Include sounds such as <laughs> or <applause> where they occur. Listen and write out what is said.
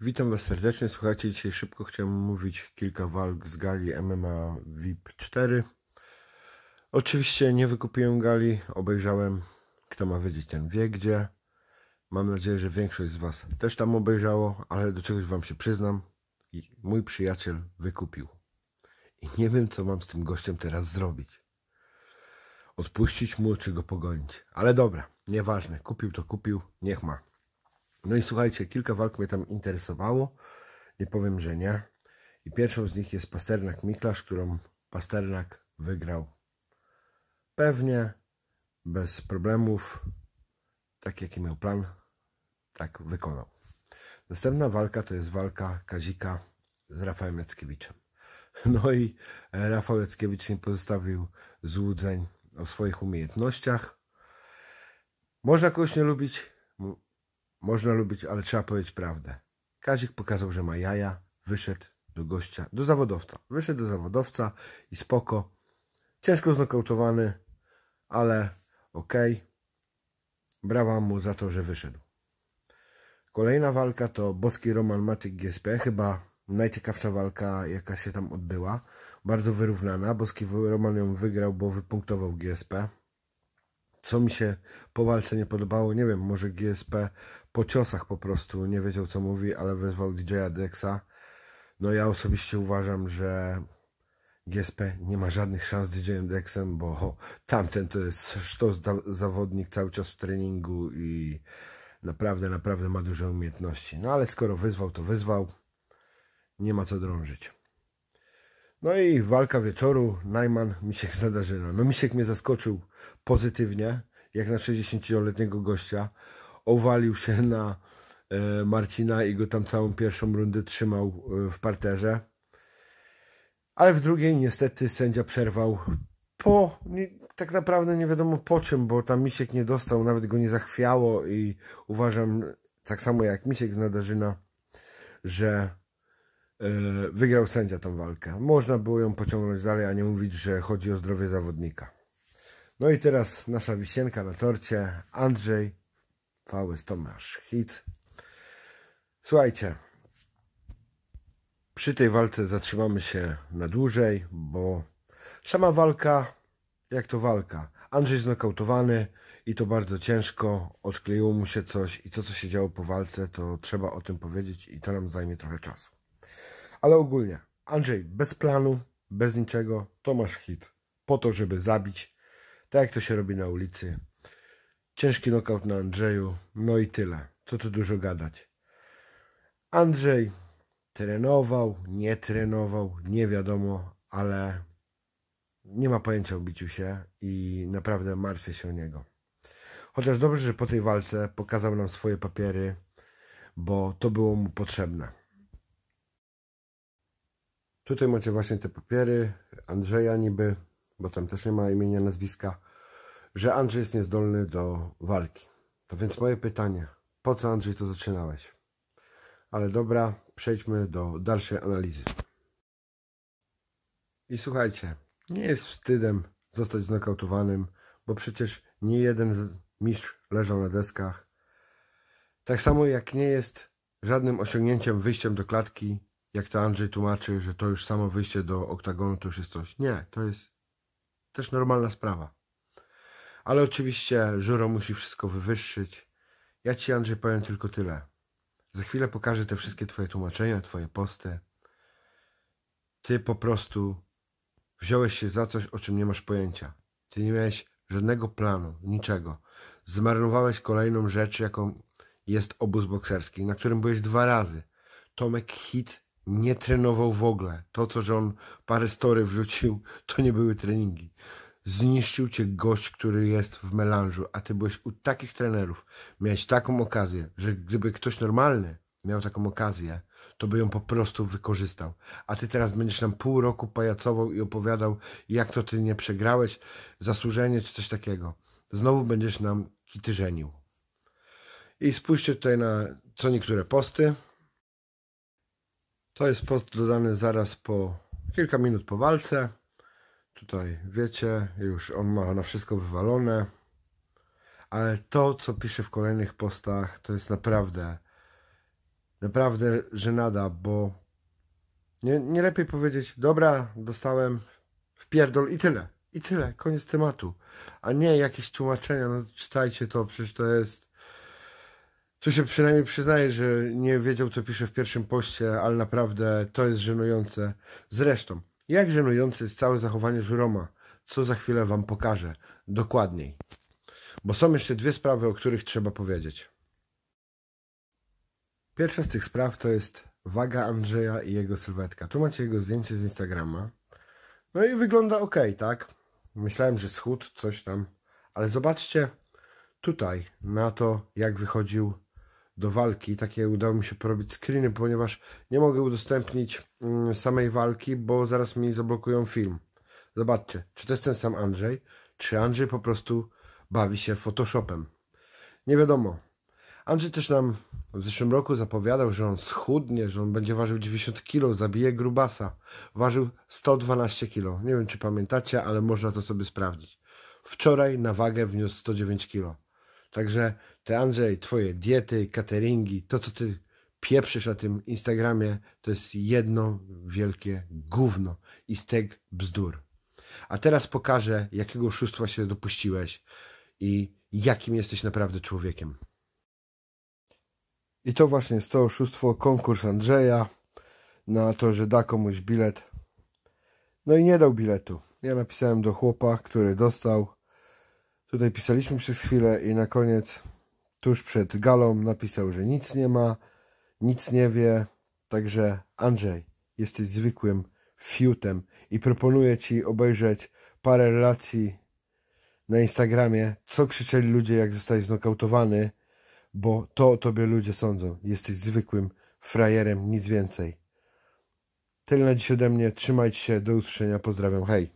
Witam Was serdecznie. Słuchajcie, dzisiaj szybko chciałem mówić kilka walk z gali MMA VIP 4. Oczywiście nie wykupiłem gali, obejrzałem, kto ma wiedzieć, ten wie gdzie. Mam nadzieję, że większość z Was też tam obejrzało, ale do czegoś Wam się przyznam. I mój przyjaciel wykupił. I nie wiem, co mam z tym gościem teraz zrobić. Odpuścić mu, czy go pogonić. Ale dobra, nieważne. Kupił to kupił, niech ma. No i słuchajcie, kilka walk mnie tam interesowało. Nie powiem, że nie. I pierwszą z nich jest Pasternak Miklasz, którą Pasternak wygrał pewnie, bez problemów, tak jaki miał plan, tak wykonał. Następna walka to jest walka Kazika z Rafałem Jackiewiczem. <laughs> No i e, Rafał Jackiewicz nie pozostawił złudzeń o swoich umiejętnościach. Można kogoś nie lubić, można lubić, ale trzeba powiedzieć prawdę. Kazik pokazał, że ma jaja, wyszedł do gościa, do zawodowca. Wyszedł do zawodowca i spoko. Ciężko znokautowany, ale okej. Okay. Brawa mu za to, że wyszedł. Kolejna walka to boski Roman Matyk GSP, chyba najciekawsza walka, jaka się tam odbyła. Bardzo wyrównana. Boski Roman ją wygrał, bo wypunktował GSP. Co mi się po walce nie podobało, nie wiem, może GSP po ciosach po prostu nie wiedział co mówi, ale wezwał DJ-a Dexa. No ja osobiście uważam, że GSP nie ma żadnych szans z DJ-em Dexem, bo tamten to jest sztos zawodnik cały czas w treningu i naprawdę, naprawdę ma duże umiejętności. No ale skoro wyzwał, to wyzwał. Nie ma co drążyć. No i walka wieczoru, Najman, Misiek z No Misiek mnie zaskoczył pozytywnie, jak na 60-letniego gościa owalił się na e, Marcina i go tam całą pierwszą rundę trzymał e, w parterze. Ale w drugiej niestety sędzia przerwał po, nie, tak naprawdę nie wiadomo po czym, bo tam Misiek nie dostał, nawet go nie zachwiało i uważam, tak samo jak Misiek z Nadarzyna, że yy, wygrał sędzia tą walkę. Można było ją pociągnąć dalej, a nie mówić, że chodzi o zdrowie zawodnika. No i teraz nasza wisienka na torcie, Andrzej Faust Tomasz Hit. Słuchajcie, przy tej walce zatrzymamy się na dłużej, bo sama walka, jak to walka. Andrzej znokautowany i to bardzo ciężko, odkleiło mu się coś i to, co się działo po walce, to trzeba o tym powiedzieć i to nam zajmie trochę czasu. Ale ogólnie, Andrzej bez planu, bez niczego, Tomasz Hit, po to, żeby zabić, tak jak to się robi na ulicy, Ciężki nokaut na Andrzeju. No i tyle. Co tu dużo gadać. Andrzej trenował, nie trenował, nie wiadomo, ale nie ma pojęcia o biciu się i naprawdę martwię się o niego. Chociaż dobrze, że po tej walce pokazał nam swoje papiery, bo to było mu potrzebne. Tutaj macie właśnie te papiery Andrzeja niby, bo tam też nie ma imienia, nazwiska że Andrzej jest niezdolny do walki. To więc moje pytanie, po co Andrzej to zaczynałeś? Ale dobra, przejdźmy do dalszej analizy. I słuchajcie, nie jest wstydem zostać znokautowanym, bo przecież nie jeden mistrz leżał na deskach. Tak samo jak nie jest żadnym osiągnięciem wyjściem do klatki, jak to Andrzej tłumaczy, że to już samo wyjście do oktagonu to już jest coś. Nie, to jest też normalna sprawa. Ale oczywiście Żuro musi wszystko wywyższyć. Ja Ci, Andrzej, powiem tylko tyle. Za chwilę pokażę te wszystkie Twoje tłumaczenia, Twoje posty. Ty po prostu wziąłeś się za coś, o czym nie masz pojęcia. Ty nie miałeś żadnego planu, niczego. Zmarnowałeś kolejną rzecz, jaką jest obóz bokserski, na którym byłeś dwa razy. Tomek Hit nie trenował w ogóle. To, co że on parę story wrzucił, to nie były treningi zniszczył cię gość, który jest w melanżu, a ty byłeś u takich trenerów, miałeś taką okazję, że gdyby ktoś normalny miał taką okazję, to by ją po prostu wykorzystał. A ty teraz będziesz nam pół roku pajacował i opowiadał, jak to ty nie przegrałeś, zasłużenie czy coś takiego. Znowu będziesz nam kity żenił. I spójrzcie tutaj na co niektóre posty. To jest post dodany zaraz po kilka minut po walce. Tutaj wiecie, już on ma na wszystko wywalone. Ale to, co pisze w kolejnych postach, to jest naprawdę, naprawdę żenada, bo nie, nie lepiej powiedzieć, dobra, dostałem w pierdol i tyle. I tyle, koniec tematu. A nie jakieś tłumaczenia, no czytajcie to, przecież to jest... Tu się przynajmniej przyznaję, że nie wiedział, co pisze w pierwszym poście, ale naprawdę to jest żenujące. Zresztą, jak żenujące jest całe zachowanie Żuroma, co za chwilę wam pokażę dokładniej. Bo są jeszcze dwie sprawy, o których trzeba powiedzieć. Pierwsza z tych spraw to jest waga Andrzeja i jego sylwetka. Tu macie jego zdjęcie z Instagrama. No i wygląda ok, tak? Myślałem, że schód, coś tam. Ale zobaczcie tutaj na to, jak wychodził do walki. i Takie udało mi się porobić screeny, ponieważ nie mogę udostępnić mm, samej walki, bo zaraz mi zablokują film. Zobaczcie, czy to jest ten sam Andrzej, czy Andrzej po prostu bawi się Photoshopem. Nie wiadomo. Andrzej też nam w zeszłym roku zapowiadał, że on schudnie, że on będzie ważył 90 kg, zabije grubasa. Ważył 112 kg. Nie wiem, czy pamiętacie, ale można to sobie sprawdzić. Wczoraj na wagę wniósł 109 kg. Także te Andrzej, twoje diety, cateringi, to co ty pieprzysz na tym Instagramie, to jest jedno wielkie gówno i steg bzdur. A teraz pokażę, jakiego oszustwa się dopuściłeś i jakim jesteś naprawdę człowiekiem. I to właśnie jest to oszustwo, konkurs Andrzeja na to, że da komuś bilet. No i nie dał biletu. Ja napisałem do chłopa, który dostał Tutaj pisaliśmy przez chwilę i na koniec, tuż przed galą, napisał, że nic nie ma, nic nie wie. Także Andrzej, jesteś zwykłym fiutem i proponuję Ci obejrzeć parę relacji na Instagramie, co krzyczeli ludzie, jak zostałeś znokautowany, bo to o Tobie ludzie sądzą. Jesteś zwykłym frajerem, nic więcej. Tyle na dziś ode mnie. Trzymajcie się. Do usłyszenia. Pozdrawiam. Hej.